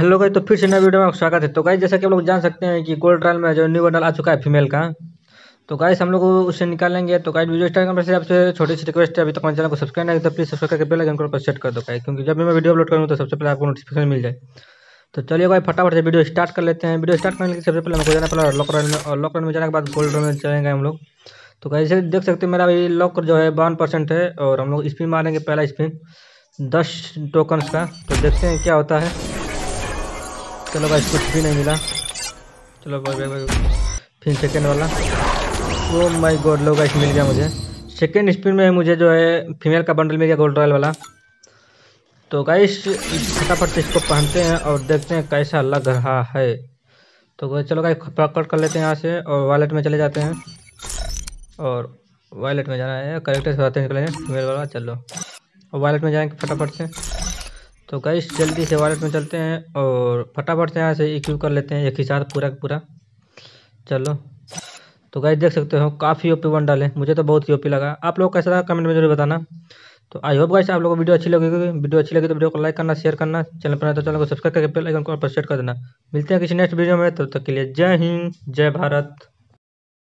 hello guys तो फिर से नया वीडियो में आपका स्वागत है तो गाइस जैसा कि आप लोग जान सकते हैं कि गोल्ड ट्रायल में जो न्यू मॉडल आ चुका है फीमेल का तो गाइस हम लोग उसे निकालेंगे तो गाइस वीडियो स्टार्ट करने से आपसे छोटी सी रिक्वेस्ट है अभी तक तो चैनल को सब्सक्राइब नहीं तो प्लीज़ सब्सक्राइब करके बेल आइकन को सेट कर दो गाइस क्योंकि जब भी मैं वीडियो अपलोड करूँ तो सबसे पहले आपको नोटिफिकेशन मिल जाए तो चलिए भाई फटाफट से वीडियो स्टार्ट कर लेते हैं वीडियो स्टार्ट करने के सबसे पहले हमको जाना पड़ा लॉक रन में लॉक रन में जाने के बाद गोल्ड रन में चलेंगे हम लोग तो कैसे देख सकते हैं मेरा अभी लॉक जो है बावन परसेंट है और हम लोग स्पिन मारेंगे पहला स्पिन दस टोकन्स का तो देखते हैं क्या होता है चलो भाई कुछ भी नहीं मिला चलो भाई भाई भाई फिर सेकेंड वाला वो माई गोड लो गाइस मिल गया मुझे सेकेंड स्पिन में मुझे जो है फीमेल का बंडल मिल गया गोल्ड रॉयल वाला तो गाइस फटाफट से इसको पहनते हैं और देखते हैं कैसा लग रहा है तो चलो गाइस पकड़ कर लेते हैं यहाँ से और वॉलेट में चले जाते हैं और वॉलेट में जाना है करेक्टर से आते हैं फीमेल वाला चलो और वॉलेट में जाएंगे फटाफट से तो गई जल्दी से वॉलेट में चलते हैं और फटाफट से यहाँ से इक्यू कर लेते हैं एक ही साथ पूरा का पूरा चलो तो गाइस देख सकते हो काफ़ी ओपी वन डाले मुझे तो बहुत ही ओपी लगा आप लोग कैसा लगा कमेंट में जरूर बताना तो आई होप गाइस आप लोगों को वीडियो अच्छी लगेगी वीडियो अच्छी लगी तो वीडियो को लाइक करना शेयर करना चैनल पर तो चैनल को सब्सक्राइब करके बेल आइकन को प्रेस कर देना मिलते हैं किसी नेक्स्ट वीडियो में तब तो तक के लिए जय हिंद जय भारत